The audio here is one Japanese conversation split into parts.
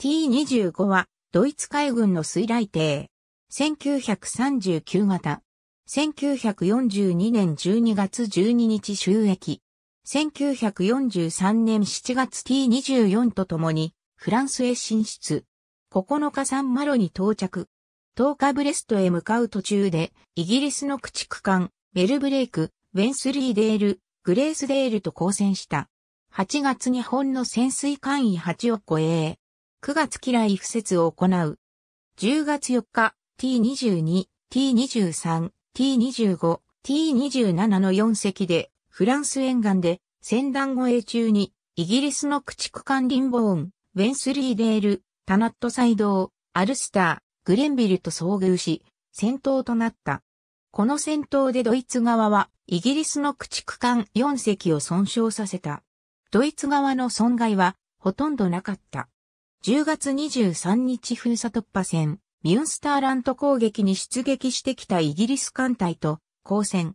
T25 はドイツ海軍の水雷艇。1939型。1942年12月12日収益。1943年7月 T24 とともにフランスへ進出。9日サンマロに到着。10日ブレストへ向かう途中でイギリスの駆逐艦ベルブレイク、ウェンスリーデール、グレースデールと交戦した。8月日本の潜水艦位8を護衛。9月嫌い不設を行う。10月4日、T22、T23、T25、T27 の4隻で、フランス沿岸で、戦団護衛中に、イギリスの駆逐艦リンボーン、ウェンスリーデール、タナットサイドアルスター、グレンビルと遭遇し、戦闘となった。この戦闘でドイツ側は、イギリスの駆逐艦4隻を損傷させた。ドイツ側の損害は、ほとんどなかった。10月23日封鎖突破戦、ミュンスターラント攻撃に出撃してきたイギリス艦隊と交戦。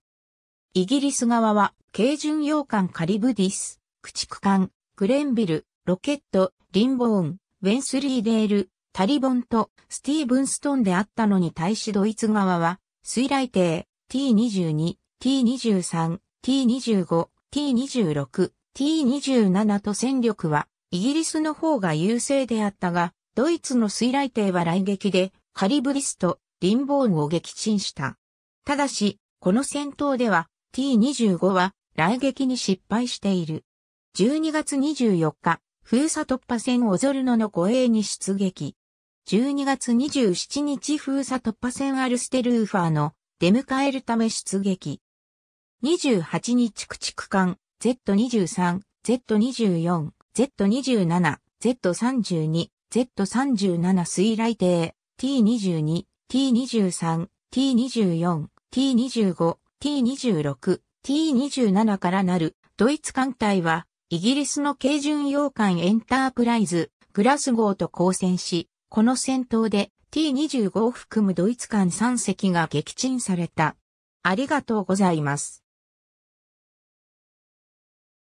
イギリス側は、軽巡洋艦カリブディス、駆逐艦、グレンビル、ロケット、リンボーン、ウェンスリーデール、タリボンとスティーブンストンであったのに対しドイツ側は、水雷艇 T22、T23、T25、T26、T27 と戦力はイギリスの方が優勢であったが、ドイツの水雷艇は雷撃でカリブリスト、リンボーンを撃沈した。ただし、この戦闘では T25 は雷撃に失敗している。12月24日、封鎖突破戦オゾルノの護衛に出撃。12月27日封鎖突破戦アルステルーファーの出迎えるため出撃。28日駆逐艦 Z23、Z24、Z27、Z32、Z37 水雷艇、T22、T23、T24、T25、T26、T27 からなるドイツ艦隊は、イギリスの軽巡洋艦エンタープライズ、グラスゴーと交戦し、この戦闘で T25 を含むドイツ艦3隻が撃沈された。ありがとうございます。